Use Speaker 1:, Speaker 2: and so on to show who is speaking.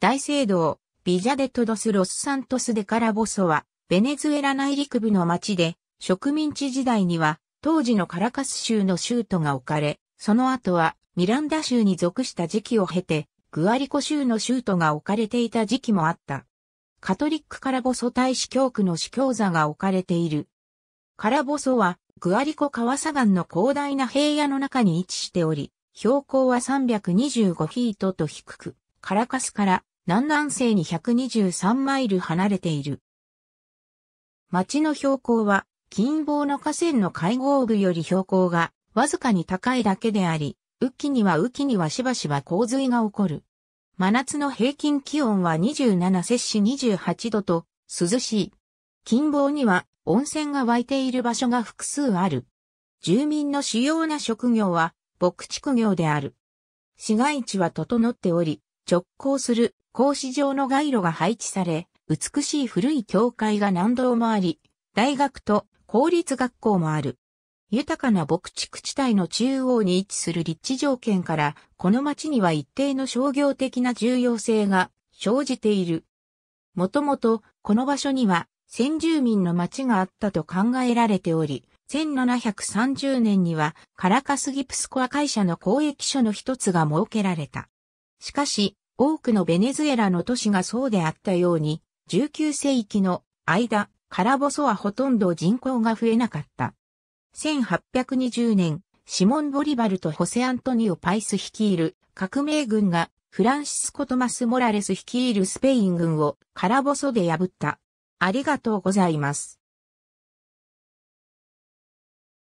Speaker 1: 大聖堂、ビジ
Speaker 2: ャデトドス・ロスサントス・デ・カラボソは、ベネズエラ内陸部の町で、植民地時代には、当時のカラカス州の州都が置かれ、その後は、ミランダ州に属した時期を経て、グアリコ州の州都が置かれていた時期もあった。カトリックカラボソ大司教区の司教座が置かれている。カラボソは、グアリコ川砂岩の広大な平野の中に位置しており、標高は325フィートと低く、カラカスから南南西に123マイル離れている。町の標高は、近傍の河川の会合部より標高がわずかに高いだけであり、雨季には雨季にはしばしば洪水が起こる。真夏の平均気温は27摂氏28度と涼しい。近傍には温泉が湧いている場所が複数ある。住民の主要な職業は牧畜業である。市街地は整っており、直行する格子状の街路が配置され、美しい古い教会が南道もあり、大学と公立学校もある。豊かな牧畜地帯の中央に位置する立地条件から、この町には一定の商業的な重要性が生じている。もともと、この場所には先住民の町があったと考えられており、1730年にはカラカスギプスコア会社の公益所の一つが設けられた。しかし、多くのベネズエラの都市がそうであったように、19世紀の間、カラボソはほとんど人口が増えなかった。1820年、シモン・ボリバルとホセ・アントニオ・パイス率いる革命軍がフランシスコ・トマス・モラレス率いるスペイン軍をカラボソで破った。ありがとうございます。